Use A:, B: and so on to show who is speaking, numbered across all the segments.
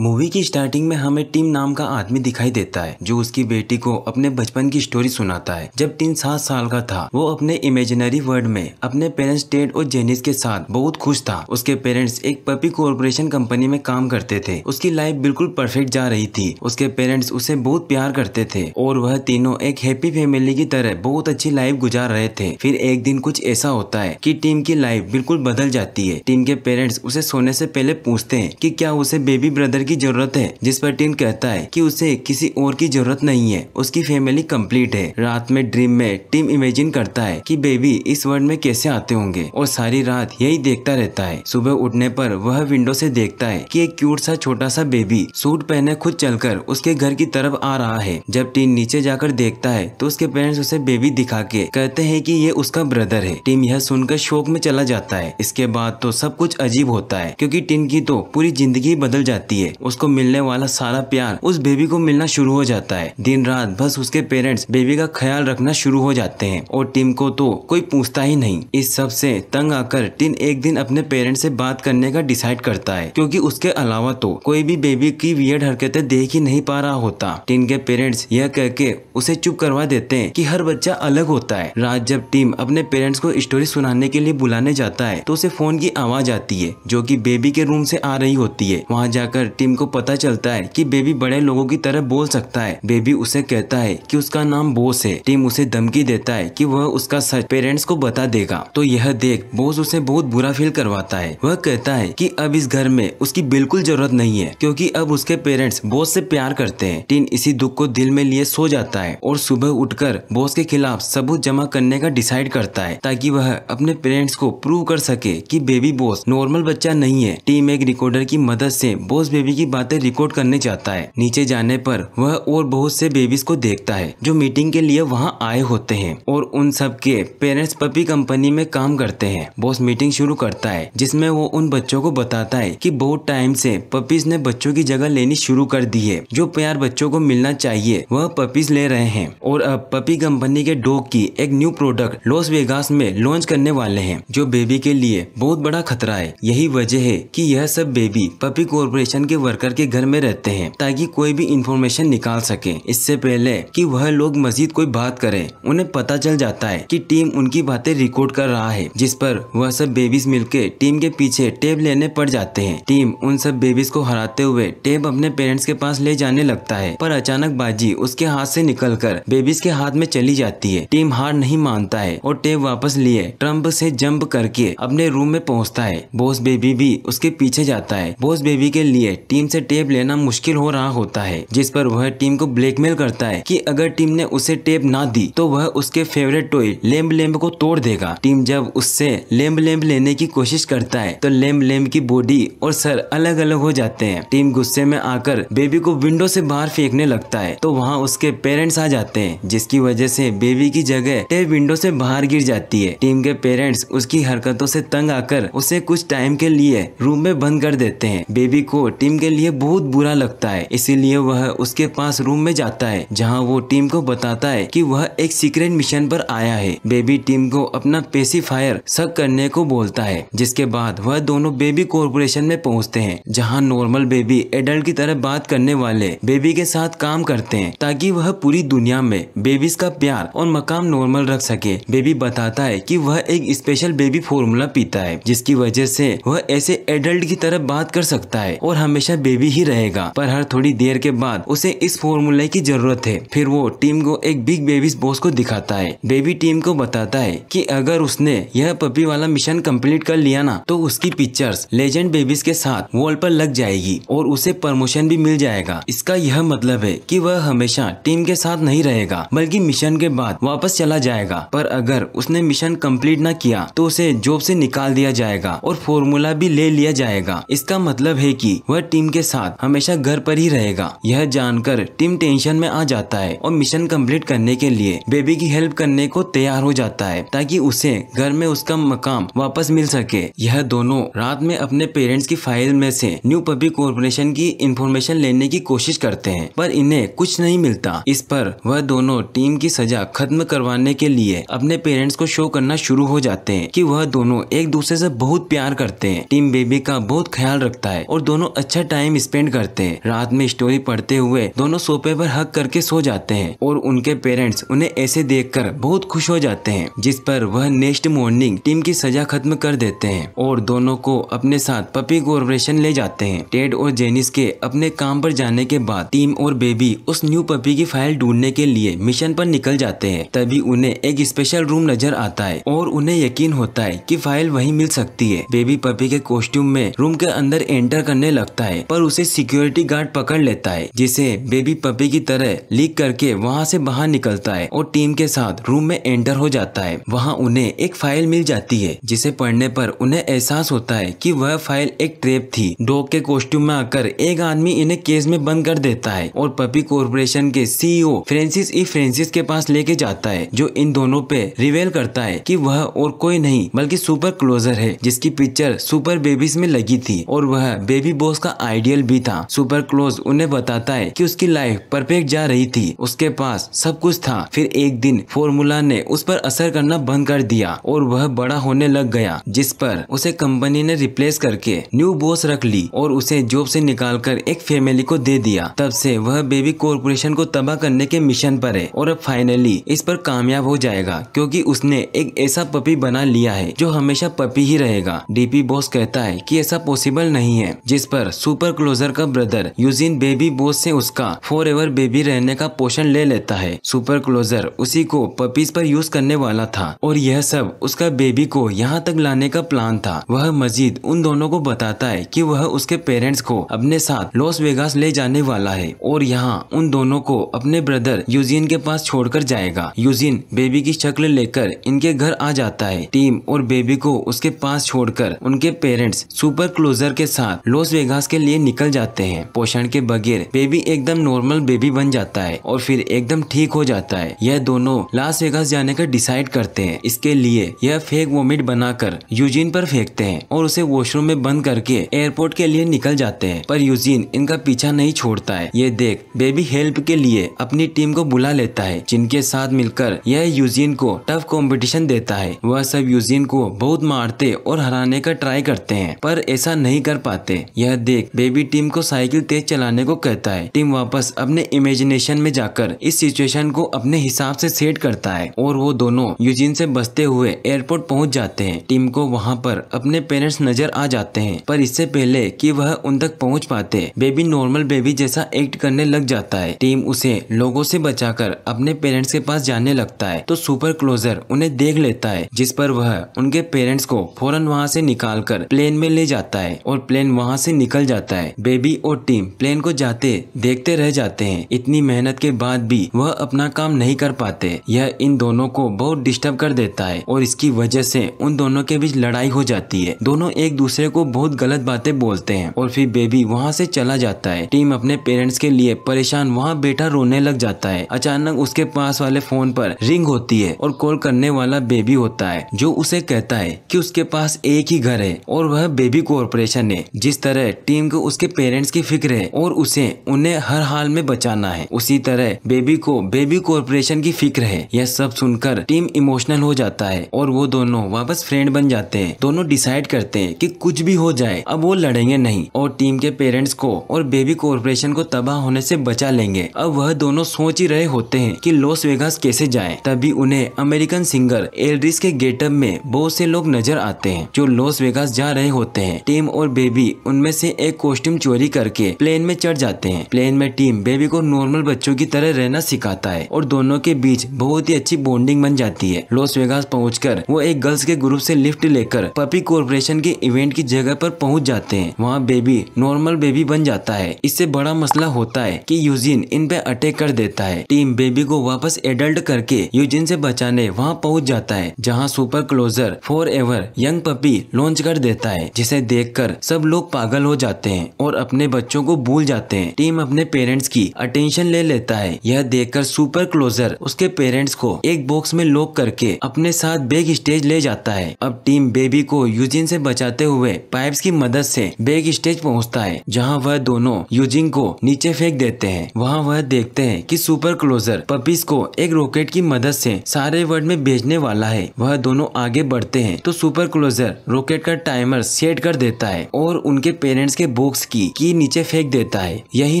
A: movie की starting में हमें टीम नाम का आदमी दिखाई देता है जो उसकी बेटी को अपने बचपन की स्टोरी सुनाता है जब टीम सात साल का था वो अपने इमेजिनरी वर्ल्ड में अपने पेरेंट्स टेड और जेनिस के साथ बहुत खुश था उसके पेरेंट्स एक पपी कॉरपोरेशन कंपनी में काम करते थे उसकी लाइफ बिल्कुल परफेक्ट जा रही थी उसके पेरेंट्स उसे बहुत प्यार करते थे और वह तीनों एक हैप्पी फैमिली की तरह बहुत अच्छी लाइफ गुजार रहे थे फिर एक दिन कुछ ऐसा होता है कि टीम की लाइफ बिल्कुल बदल जाती है टीम के पेरेंट्स उसे सोने से पहले पूछते हैं कि क्या उसे बेबी ब्रदर की जरूरत है जिस पर टिन कहता है कि उसे किसी और की जरूरत नहीं है उसकी फैमिली कंप्लीट है रात में ड्रीम में टिम इमेजिन करता है कि बेबी इस वर्ल्ड में कैसे आते होंगे और सारी रात यही देखता रहता है सुबह उठने पर वह विंडो से देखता है कि एक क्यूट सा छोटा सा बेबी सूट पहने खुद चलकर उसके घर की तरफ आ रहा है जब टीम नीचे जाकर देखता है तो उसके पेरेंट्स उसे बेबी दिखा के कहते हैं कि ये उसका ब्रदर है टीम यह सुनकर शोक में चला जाता है इसके बाद तो सब कुछ अजीब होता है क्योंकि टिन की तो पूरी जिंदगी बदल जाती है उसको मिलने वाला सारा प्यार उस बेबी को मिलना शुरू हो जाता है दिन रात बस उसके पेरेंट्स बेबी का ख्याल रखना शुरू हो जाते हैं और टिम को तो कोई पूछता ही नहीं इस सब से तंग आकर टिम एक दिन अपने पेरेंट्स से बात करने का डिसाइड करता है क्योंकि उसके अलावा तो कोई भी बेबी की वियर्ड हरकतें देख ही नहीं पा रहा होता टिम के पेरेंट्स यह कह के उसे चुप करवा देते हैं कि हर बच्चा अलग होता है रात जब टीम अपने पेरेंट्स को स्टोरी सुनाने के लिए बुलाने जाता है तो उसे फोन की आवाज आती है जो की बेबी के रूम से आ रही होती है वहाँ जाकर टीम टीम को पता चलता है कि बेबी बड़े लोगों की तरह बोल सकता है बेबी उसे कहता है कि उसका नाम बोस है टीम उसे धमकी देता है कि वह उसका सच पेरेंट्स को बता देगा तो यह देख बोस उसे बहुत बुरा फील करवाता है वह कहता है कि अब इस घर में उसकी बिल्कुल जरूरत नहीं है क्योंकि अब उसके पेरेंट्स बोस से प्यार करते हैं टीम इसी दुख को दिल में लिए सो जाता है और सुबह उठकर बोस के खिलाफ सबूत जमा करने का डिसाइड करता है ताकि वह अपने पेरेंट्स को प्रूव कर सके कि बेबी बोस नॉर्मल बच्चा नहीं है टीम एक रिकॉर्डर की मदद से बोस बेबी की बातें रिकॉर्ड करने जाता है नीचे जाने पर वह और बहुत से बेबीज को देखता है जो मीटिंग के लिए वहाँ आए होते हैं और उन सब के पेरेंट्स पपी कंपनी में काम करते हैं बॉस मीटिंग शुरू करता है जिसमें वो उन बच्चों को बताता है कि बहुत टाइम से पपीज ने बच्चों की जगह लेनी शुरू कर दी है जो प्यार बच्चों को मिलना चाहिए वह पपीज ले रहे हैं और अब पपी कंपनी के डॉग की एक न्यू प्रोडक्ट लॉस वेगास में लॉन्च करने वाले है जो बेबी के लिए बहुत बड़ा खतरा है यही वजह है की यह सब बेबी पपी कॉरपोरेशन के वर्कर के घर में रहते हैं ताकि कोई भी इंफॉर्मेशन निकाल सके इससे पहले कि वह लोग मजीद कोई बात करें उन्हें पता चल जाता है कि टीम उनकी बातें रिकॉर्ड कर रहा है जिस पर वह सब बेबीज मिलके टीम के पीछे टेप लेने पड़ जाते हैं टीम उन सब बेबीज को हराते हुए टेप अपने पेरेंट्स के पास ले जाने लगता है पर अचानक बाजी उसके हाथ ऐसी निकल बेबीज के हाथ में चली जाती है टीम हार नहीं मानता है और टेप वापस लिए ट्रम्प ऐसी जम्प करके अपने रूम में पहुँचता है बॉस बेबी भी उसके पीछे जाता है बॉस बेबी के लिए टीम से टेप लेना मुश्किल हो रहा होता है जिस पर वह टीम को ब्लैकमेल करता है कि अगर टीम ने उसे टेप ना दी तो वह उसके फेवरेट टॉय लेम्ब लेम्ब को तोड़ देगा टीम जब उससे लेम्ब लेम्ब लेने की कोशिश करता है तो लेम्ब लेम्ब की बॉडी और सर अलग अलग हो जाते हैं टीम गुस्से में आकर बेबी को विंडो से बाहर फेंकने लगता है तो वहाँ उसके पेरेंट्स आ जाते हैं जिसकी वजह से बेबी की जगह टेप विंडो से बाहर गिर जाती है टीम के पेरेंट्स उसकी हरकतों से तंग आकर उसे कुछ टाइम के लिए रूम में बंद कर देते हैं बेबी को टीम टीम के लिए बहुत बुरा लगता है इसीलिए वह उसके पास रूम में जाता है जहाँ वो टीम को बताता है कि वह एक सीक्रेट मिशन पर आया है बेबी टीम को अपना पेसीफायर सक करने को बोलता है जिसके बाद वह दोनों बेबी कॉरपोरेशन में पहुँचते हैं जहाँ नॉर्मल बेबी एडल्ट की तरह बात करने वाले बेबी के साथ काम करते हैं ताकि वह पूरी दुनिया में बेबीज का प्यार और मकाम नॉर्मल रख सके बेबी बताता है कि वह एक स्पेशल बेबी फॉर्मूला पीता है जिसकी वजह से वह ऐसे एडल्ट की तरह बात कर सकता है और हमेशा हमेशा बेबी ही रहेगा पर हर थोड़ी देर के बाद उसे इस फॉर्मूले की जरूरत है फिर वो टीम को एक बिग बेबी बॉस को दिखाता है बेबी टीम को बताता है कि अगर उसने यह पपी वाला मिशन कंप्लीट कर लिया ना तो उसकी पिक्चर्स लेजेंड बेबीज के साथ वॉल पर लग जाएगी और उसे प्रमोशन भी मिल जाएगा इसका यह मतलब है कि वह हमेशा टीम के साथ नहीं रहेगा बल्कि मिशन के बाद वापस चला जाएगा पर अगर उसने मिशन कंप्लीट न किया तो उसे जॉब से निकाल दिया जाएगा और फॉर्मूला भी ले लिया जाएगा इसका मतलब है कि वह टीम के साथ हमेशा घर पर ही रहेगा यह जानकर टीम टेंशन में आ जाता है और मिशन कंप्लीट करने के लिए बेबी की हेल्प करने को तैयार हो जाता है ताकि उसे घर में उसका मकाम वापस मिल सके यह दोनों रात में अपने पेरेंट्स की फाइल में से न्यू पब्लिक कॉर्पोरेशन की इंफॉर्मेशन लेने की कोशिश करते हैं पर इन्हें कुछ नहीं मिलता इस पर वह दोनों टीम की सजा खत्म करवाने के लिए अपने पेरेंट्स को शो करना शुरू हो जाते हैं कि वह दोनों एक दूसरे से बहुत प्यार करते हैं टीम बेबी का बहुत ख्याल रखता है और दोनों अच्छा टाइम स्पेंड करते हैं रात में स्टोरी पढ़ते हुए दोनों सोफे पर हक करके सो जाते हैं और उनके पेरेंट्स उन्हें ऐसे देखकर बहुत खुश हो जाते हैं जिस पर वह नेक्स्ट मॉर्निंग टीम की सजा खत्म कर देते हैं और दोनों को अपने साथ पपी कॉर्पोरेशन ले जाते हैं टेड और जेनिस के अपने काम पर जाने के बाद टीम और बेबी उस न्यू पपी की फाइल ढूंढने के लिए मिशन पर निकल जाते हैं तभी उन्हें एक स्पेशल रूम नजर आता है और उन्हें यकीन होता है कि फाइल वहीं मिल सकती है बेबी पपी के कॉस्ट्यूम में रूम के अंदर एंटर करने लगता है है पर उसे सिक्योरिटी गार्ड पकड़ लेता है जिसे बेबी पपी की तरह लीक करके वहाँ से बाहर निकलता है और टीम के साथ रूम में एंटर हो जाता है वहाँ उन्हें एक फाइल मिल जाती है जिसे पढ़ने पर उन्हें एहसास होता है कि वह फाइल एक ट्रेप थी डॉग के कॉस्ट्यूम में आकर एक आदमी इन्हें केस में बंद कर देता है और पपी कॉरपोरेशन के सीईओ फ्रेंसिस ई फ्रेंसिस के पास लेके जाता है जो इन दोनों पे रिवेल करता है की वह और कोई नहीं बल्कि सुपर क्लोजर है जिसकी पिक्चर सुपर बेबीज में लगी थी और वह बेबी बॉस का आइडियल भी था सुपर क्लोज उन्हें बताता है कि उसकी लाइफ परफेक्ट जा रही थी उसके पास सब कुछ था फिर एक दिन फॉर्मूला ने उस पर असर करना बंद कर दिया और वह बड़ा होने लग गया जिस पर उसे कंपनी ने रिप्लेस करके न्यू बॉस रख ली और उसे जॉब से कर एक फैमिली को दे दिया तब से वह बेबी कॉरपोरेशन को तबाह करने के मिशन पर है और अब फाइनली इस पर कामयाब हो जाएगा क्योंकि उसने एक ऐसा पपी बना लिया है जो हमेशा पपी ही रहेगा डीपी बॉस कहता है कि ऐसा पॉसिबल नहीं है जिस पर सुपर सुपर क्लोजर का ब्रदर यूजिन बेबी बोस से उसका फोर एवर बेबी रहने का पोषण ले लेता है सुपर क्लोजर उसी को पपीज पर यूज करने वाला था और यह सब उसका बेबी को यहाँ तक लाने का प्लान था वह मजीद उन दोनों को बताता है कि वह उसके पेरेंट्स को अपने साथ लॉस वेगास ले जाने वाला है और यहाँ उन दोनों को अपने ब्रदर यूजिन के पास छोड़कर जाएगा यूजिन बेबी की शक्ल लेकर इनके घर आ जाता है टीम और बेबी को उसके पास छोड़कर उनके पेरेंट्स सुपर क्लोजर के साथ लॉस वेगास के के लिए निकल जाते हैं पोषण के बगैर बेबी एकदम नॉर्मल बेबी बन जाता है और फिर एकदम ठीक हो जाता है यह दोनों लास वेगास जाने का डिसाइड करते हैं इसके लिए यह फेक वोमिट बनाकर यूजिन पर फेंकते हैं और उसे वॉशरूम में बंद करके एयरपोर्ट के लिए निकल जाते हैं पर यूजिन इनका पीछा नहीं छोड़ता है ये देख बेबी हेल्प के लिए अपनी टीम को बुला लेता है जिनके साथ मिलकर यह यूजिन को टफ कॉम्पिटिशन देता है वह सब यूजिन को बहुत मारते और हराने का ट्राई करते हैं पर ऐसा नहीं कर पाते यह देख बेबी टीम को साइकिल तेज चलाने को कहता है टीम वापस अपने इमेजिनेशन में जाकर इस सिचुएशन को अपने हिसाब से सेट करता है और वो दोनों यूजिन से बसते हुए एयरपोर्ट पहुंच जाते हैं टीम को वहां पर अपने पेरेंट्स नजर आ जाते हैं पर इससे पहले कि वह उन तक पहुंच पाते बेबी नॉर्मल बेबी जैसा एक्ट करने लग जाता है टीम उसे लोगों से बचाकर अपने पेरेंट्स के पास जाने लगता है तो सुपर क्लोजर उन्हें देख लेता है जिस पर वह उनके पेरेंट्स को फौरन वहाँ से निकाल कर प्लेन में ले जाता है और प्लेन वहाँ से निकल जाता जाता है बेबी और टीम प्लेन को जाते देखते रह जाते हैं इतनी मेहनत के बाद भी वह अपना काम नहीं कर पाते यह इन दोनों को बहुत डिस्टर्ब कर देता है और इसकी वजह से उन दोनों के बीच लड़ाई हो जाती है दोनों एक दूसरे को बहुत गलत बातें बोलते हैं और फिर बेबी वहाँ से चला जाता है टीम अपने पेरेंट्स के लिए परेशान वहाँ बेटा रोने लग जाता है अचानक उसके पास वाले फोन पर रिंग होती है और कॉल करने वाला बेबी होता है जो उसे कहता है कि उसके पास एक ही घर है और वह बेबी कॉरपोरेशन है जिस तरह टीम सिंह को उसके पेरेंट्स की फिक्र है और उसे उन्हें हर हाल में बचाना है उसी तरह बेबी को बेबी कॉरपोरेशन की फिक्र है यह सब सुनकर टीम इमोशनल हो जाता है और वो दोनों वापस फ्रेंड बन जाते हैं दोनों डिसाइड करते हैं कि कुछ भी हो जाए अब वो लड़ेंगे नहीं और टीम के पेरेंट्स को और बेबी कॉरपोरेशन को तबाह होने से बचा लेंगे अब वह दोनों सोच ही रहे होते हैं कि लॉस वेगास कैसे जाए तभी उन्हें अमेरिकन सिंगर एलरिस के गेटअप में बहुत से लोग नजर आते हैं जो लॉस वेगास जा रहे होते हैं टीम और बेबी उनमें से एक कॉस्ट्यूम चोरी करके प्लेन में चढ़ जाते हैं प्लेन में टीम बेबी को नॉर्मल बच्चों की तरह रहना सिखाता है और दोनों के बीच बहुत ही अच्छी बॉन्डिंग बन जाती है लॉस वेगास पहुँच वो एक गर्ल्स के ग्रुप ऐसी लिफ्ट लेकर पपी कॉरपोरेशन के इवेंट की जगह आरोप पहुँच जाते हैं वहाँ बेबी नॉर्मल बेबी बन जाता है इससे बड़ा मसला होता है की यूजिन इन पे अटैक कर देता है टीम बेबी को वापस एडल्ट करके यूजिन ऐसी बचाने वहाँ पहुँच जाता है जहाँ super closer forever young puppy launch कर देता है जिसे देखकर सब लोग पागल हो जाते जाते हैं और अपने बच्चों को भूल जाते हैं टीम अपने पेरेंट्स की अटेंशन ले लेता है यह देखकर सुपर क्लोजर उसके पेरेंट्स को एक बॉक्स में लॉक करके अपने साथ बैग स्टेज ले जाता है अब टीम बेबी को यूजिन से बचाते हुए पाइप की मदद से बैग स्टेज पहुंचता है जहां वह दोनों यूजिन को नीचे फेंक देते हैं वहां वह देखते हैं कि सुपर क्लोजर पपीज को एक रॉकेट की मदद से सारे वर्ल्ड में भेजने वाला है वह दोनों आगे बढ़ते हैं तो सुपर क्लोजर रॉकेट का टाइमर सेट कर देता है और उनके पेरेंट्स के बुक्स की की नीचे फेंक देता है यही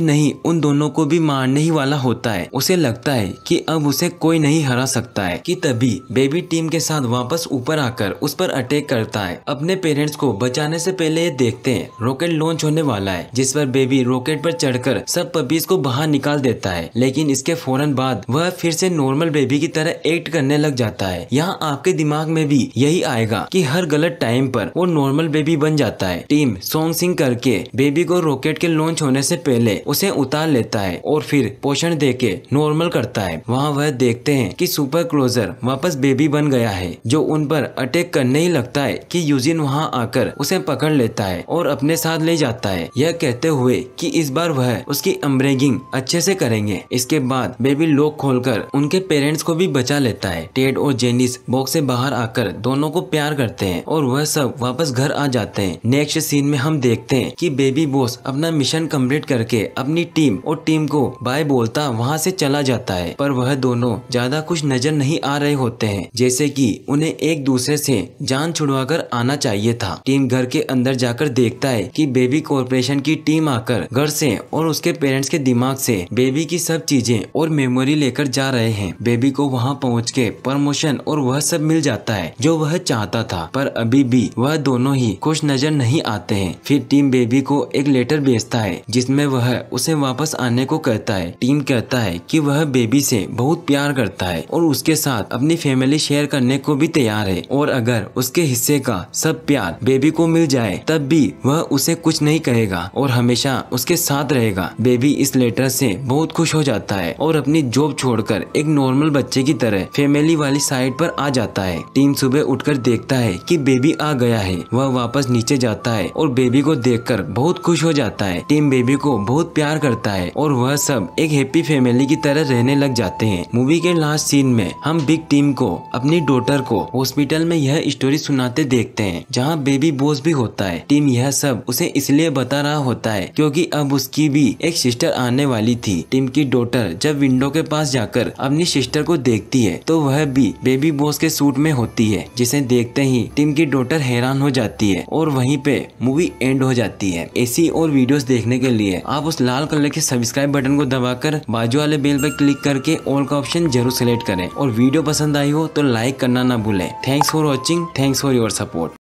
A: नहीं उन दोनों को भी मारने ही वाला होता है उसे लगता है कि अब उसे कोई नहीं हरा सकता है कि तभी बेबी टीम के साथ वापस ऊपर आकर उस पर अटैक करता है अपने पेरेंट्स को बचाने से पहले ये देखते हैं रॉकेट लॉन्च होने वाला है जिस पर बेबी रॉकेट पर चढ़कर सब पपीज को बाहर निकाल देता है लेकिन इसके फौरन बाद वह फिर से नॉर्मल बेबी की तरह एक्ट करने लग जाता है यहाँ आपके दिमाग में भी यही आएगा की हर गलत टाइम पर वो नॉर्मल बेबी बन जाता है टीम सॉन्ग सिंग करके बेबी को रॉकेट के लॉन्च होने से पहले उसे उतार लेता है और फिर पोषण दे के नॉर्मल करता है वहाँ वह देखते हैं कि सुपर क्लोजर वापस बेबी बन गया है जो उन पर अटैक करने ही लगता है कि यूजिन वहाँ आकर उसे पकड़ लेता है और अपने साथ ले जाता है यह कहते हुए कि इस बार वह उसकी अम्ब्रेगिंग अच्छे से करेंगे इसके बाद बेबी लोग खोलकर उनके पेरेंट्स को भी बचा लेता है टेड और जेनिस बॉक्स से बाहर आकर दोनों को प्यार करते हैं और वह सब वापस घर आ जाते हैं नेक्स्ट सीन में हम देखते हैं कि कि बेबी बोस अपना मिशन कंप्लीट करके अपनी टीम और टीम को बाय बोलता वहाँ से चला जाता है पर वह दोनों ज्यादा कुछ नजर नहीं आ रहे होते हैं जैसे कि उन्हें एक दूसरे से जान कर आना चाहिए था टीम घर के अंदर जाकर देखता है कि बेबी कॉरपोरेशन की टीम आकर घर से और उसके पेरेंट्स के दिमाग से बेबी की सब चीजें और मेमोरी लेकर जा रहे हैं बेबी को वहाँ पहुँच के प्रमोशन और वह सब मिल जाता है जो वह चाहता था पर अभी भी वह दोनों ही खुश नजर नहीं आते हैं फिर टीम बेबी बॉबी को एक लेटर भेजता है जिसमें वह उसे वापस आने को कहता है टीम कहता है कि वह बेबी से बहुत प्यार करता है और उसके साथ अपनी फैमिली शेयर करने को भी तैयार है और अगर उसके हिस्से का सब प्यार बेबी को मिल जाए तब भी वह उसे कुछ नहीं कहेगा और हमेशा उसके साथ रहेगा बेबी इस लेटर से बहुत खुश हो जाता है और अपनी जॉब छोड़कर एक नॉर्मल बच्चे की तरह फैमिली वाली साइड पर आ जाता है टीम सुबह उठकर देखता है कि बेबी आ गया है वह वापस नीचे जाता है और बेबी को देखकर बहुत खुश हो जाता है टीम बेबी को बहुत प्यार करता है और वह सब एक हैप्पी फैमिली की तरह रहने लग जाते हैं मूवी के लास्ट सीन में हम बिग टीम को अपनी डॉटर को हॉस्पिटल में यह स्टोरी सुनाते देखते हैं जहाँ बेबी बोस भी होता है टीम यह सब उसे इसलिए बता रहा होता है क्योंकि अब उसकी भी एक सिस्टर आने वाली थी टीम की डॉटर जब विंडो के पास जाकर अपनी सिस्टर को देखती है तो वह भी बेबी बोस के सूट में होती है जिसे देखते ही टीम की डॉटर हैरान हो जाती है और वहीं पे मूवी एंड हो जाती है है ऐसी और वीडियोस देखने के लिए आप उस लाल कलर के सब्सक्राइब बटन को दबाकर बाजू वाले बेल पर क्लिक करके ऑल का ऑप्शन जरूर सिलेक्ट करें और वीडियो पसंद आई हो तो लाइक करना ना भूलें thanks for watching thanks for your support